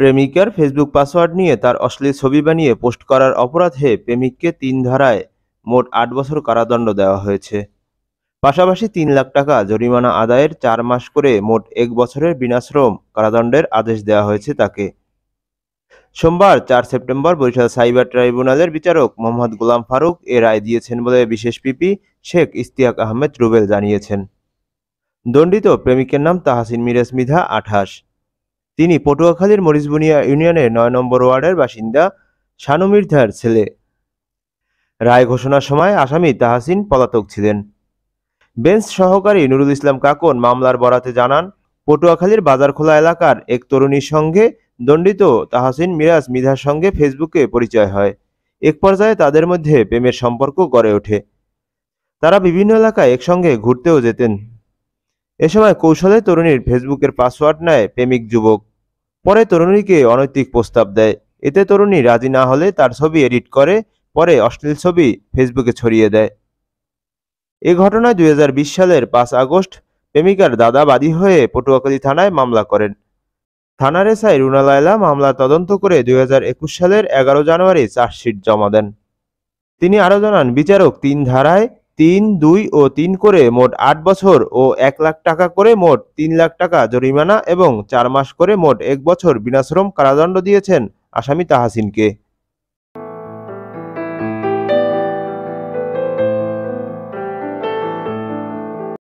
প্রেমিকার Facebook password নিয়ে তার অশ্লীল ছবি বানিয়ে পোস্ট করার অপরাধে প্রেমিককে তিন ধারায় মোট আট বছর কারাদণ্ড দেওয়া হয়েছে পাশাপাশি তিন লাখ টাকা জরিমানা আদায়ের চার মাস করে মোট এক বছরের বিনাশ্রম কারাদণ্ডের আদেশ দেওয়া হয়েছে তাকে সোমবার চার সেপ্টেম্বর বরিশাল সাইবার ট্রাইব্যুনালের বিচারক মোহাম্মদ গোলাম ফারুক এ রায় দিয়েছেন বলে বিশেষ পিপি শেখ ইস্তিয়াক আহমেদ রুবেল জানিয়েছেন দণ্ডিত প্রেমিকের নাম তাহাসিন মিরেজ মিধা আঠাশ তিনি পটুয়াখালীর মরিচবুনিয়া ইউনিয়নের নয় নম্বর ওয়ার্ডের বাসিন্দা শানু মির্ধার ছেলে রায় ঘোষণার সময় আসামি তাহাসিন পলাতক ছিলেন বেঞ্চ সহকারী নুরুল ইসলাম কাকন মামলার বরাতে জানান পটুয়াখালীর বাজারখোলা এলাকার এক তরুণীর সঙ্গে দণ্ডিত তাহাসিন মিরাজ মিধার সঙ্গে ফেসবুকে পরিচয় হয় এক পর্যায়ে তাদের মধ্যে প্রেমের সম্পর্ক গড়ে ওঠে তারা বিভিন্ন এলাকায় একসঙ্গে ঘুরতেও যেতেন এ সময় কৌশলে তরুণীর ফেসবুকের পাসওয়ার্ড নেয় প্রেমিক যুবক পরে তরুণীকে অনৈতিক প্রস্তাব দেয় এতে তরুণী রাজি না হলে তার ছবি এডিট করে পরে অশ্লীল ছবি ফেসবুকে ছড়িয়ে দেয় এ ঘটনায় দুই সালের পাঁচ আগস্ট প্রেমিকার দাদা বাদী হয়ে পটুয়াখালী থানায় মামলা করেন থানার এসআই রুনা লায়লা মামলা তদন্ত করে দুই সালের এগারো জানুয়ারি চার্জশিট জমা দেন তিনি আরো জানান বিচারক তিন ধারায় তিন দুই ও তিন করে মোট আট বছর ও এক লাখ টাকা করে মোট তিন লাখ টাকা জরিমানা এবং চার মাস করে মোট এক বছর বিনাশ্রম কারাদণ্ড দিয়েছেন আসামি তাহাসিনকে